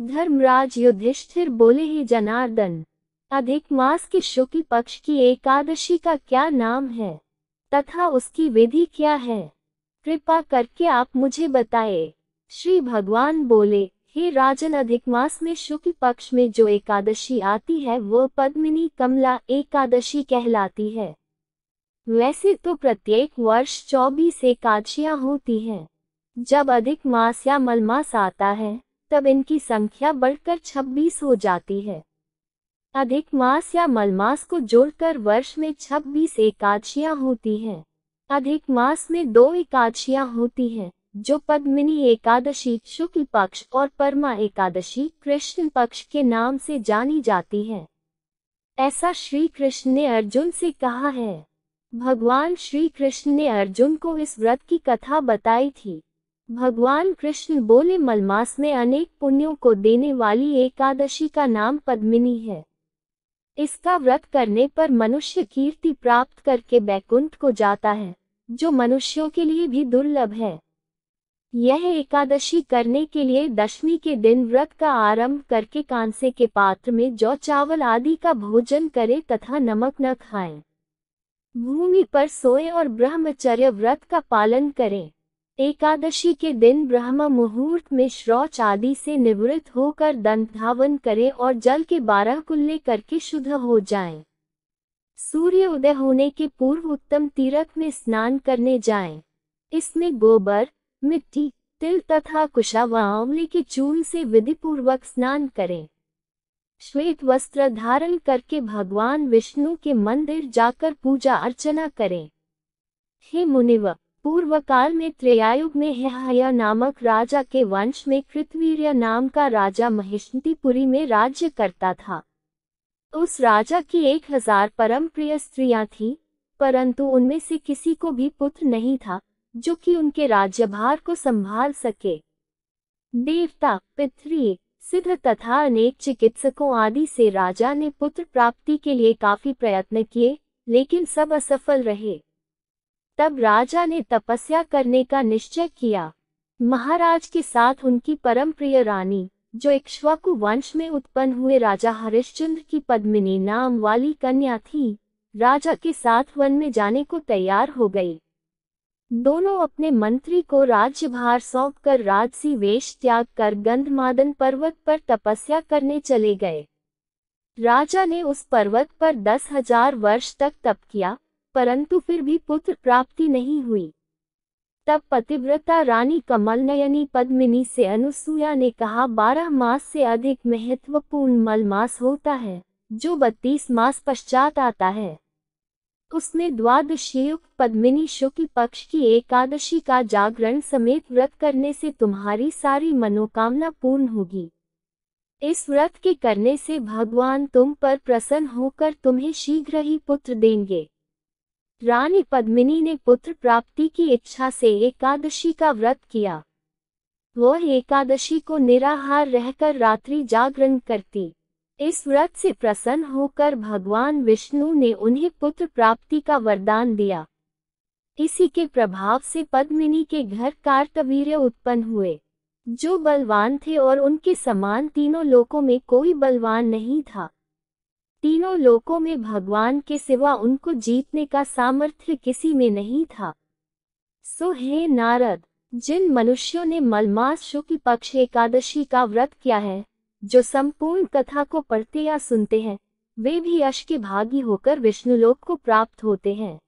धर्मराज युधिष्ठिर बोले ही जनार्दन अधिक मास के शुक्ल पक्ष की एकादशी का क्या नाम है तथा उसकी विधि क्या है कृपा करके आप मुझे बताए श्री भगवान बोले हे राजन अधिक मास में शुक्ल पक्ष में जो एकादशी आती है वो पद्मिनी कमला एकादशी कहलाती है वैसे तो प्रत्येक वर्ष चौबीस एकादशियां होती हैं जब अधिक मास या मलमास आता है तब इनकी संख्या बढ़कर 26 हो जाती है अधिक मास या मलमास को जोड़कर वर्ष में 26 एकादशियां होती हैं अधिक मास में दो एकादशियां होती हैं जो पद्मिनी एकादशी शुक्ल पक्ष और परमा एकादशी कृष्ण पक्ष के नाम से जानी जाती है ऐसा श्री कृष्ण ने अर्जुन से कहा है भगवान श्री कृष्ण ने अर्जुन को इस व्रत की कथा बताई थी भगवान कृष्ण बोले मलमास में अनेक पुण्यों को देने वाली एकादशी का नाम पद्मिनी है इसका व्रत करने पर मनुष्य कीर्ति प्राप्त करके बैकुंठ को जाता है जो मनुष्यों के लिए भी दुर्लभ है यह एकादशी करने के लिए दशमी के दिन व्रत का आरंभ करके कांसे के पात्र में जौ चावल आदि का भोजन करे तथा नमक न खाएं। भूमि पर सोए और ब्रह्मचर्य व्रत का पालन करें एकादशी के दिन ब्रह्म मुहूर्त में श्रौच आदि से निवृत्त होकर दंत धावन करें और जल के बारह कुल्ले करके शुद्ध हो जाएं। सूर्य उदय होने के पूर्व उत्तम तीरथ में स्नान करने जाएं। इसमें गोबर मिट्टी तिल तथा कुशावा आंवले के चूल से विधिपूर्वक स्नान करें श्वेत वस्त्र धारण करके भगवान विष्णु के मंदिर जाकर पूजा अर्चना करें हे मुनिवा पूर्व काल में त्रयायुग में हय नामक राजा के वंश में कृतवीर नाम का राजा महिष्मतीपुरी में राज्य करता था उस राजा की एक हजार परम प्रिय स्त्रियां थीं, परंतु उनमें से किसी को भी पुत्र नहीं था जो कि उनके राज्यभार को संभाल सके देवता पितृ सिद्ध तथा अनेक चिकित्सकों आदि से राजा ने पुत्र प्राप्ति के लिए काफी प्रयत्न किए लेकिन सब असफल रहे तब राजा ने तपस्या करने का निश्चय किया महाराज के साथ उनकी परम प्रिय रानी जो इक्ष्वाकु वंश में उत्पन्न हुए राजा हरिश्चंद्र की पद्मिनी नाम वाली कन्या थी राजा के साथ वन में जाने को तैयार हो गई दोनों अपने मंत्री को राज्यभार सौंप कर राजसी वेश त्याग कर गंधमादन पर्वत पर तपस्या करने चले गए राजा ने उस पर्वत पर दस हजार वर्ष तक तप किया परंतु फिर भी पुत्र प्राप्ति नहीं हुई तब पतिव्रता रानी नयनी पद्मिनी से अनुसुया ने कहा बारह मास से अधिक महत्वपूर्ण मल मास होता है जो बत्तीस मास पश्चात आता है उसमें द्वादशीयुक्त पद्मिनी शुक्ल पक्ष की एकादशी का जागरण समेत व्रत करने से तुम्हारी सारी मनोकामना पूर्ण होगी इस व्रत के करने से भगवान तुम पर प्रसन्न होकर तुम्हें शीघ्र ही पुत्र देंगे रानी पद्मिनी ने पुत्र प्राप्ति की इच्छा से एकादशी का व्रत किया वह एकादशी को निराहार रहकर रात्रि जागरण करती इस व्रत से प्रसन्न होकर भगवान विष्णु ने उन्हें पुत्र प्राप्ति का वरदान दिया इसी के प्रभाव से पद्मिनी के घर कार्तवीर्य उत्पन्न हुए जो बलवान थे और उनके समान तीनों लोकों में कोई बलवान नहीं था तीनों लोकों में भगवान के सिवा उनको जीतने का सामर्थ्य किसी में नहीं था सो हे नारद जिन मनुष्यों ने मलमास शुक्ल पक्ष एकादशी का व्रत किया है जो संपूर्ण कथा को पढ़ते या सुनते हैं वे भी यश के भागी होकर विष्णुलोक को प्राप्त होते हैं